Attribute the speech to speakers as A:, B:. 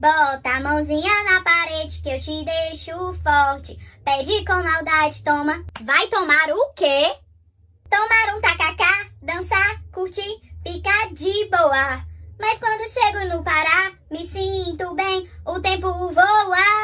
A: Bota a mãozinha na parede que eu te deixo forte. Pede com maldade, toma. Vai tomar o quê? Tomar um tacacá, dançar, curtir, picar de boa. Mas quando chego no Pará, me sinto bem, o tempo voa.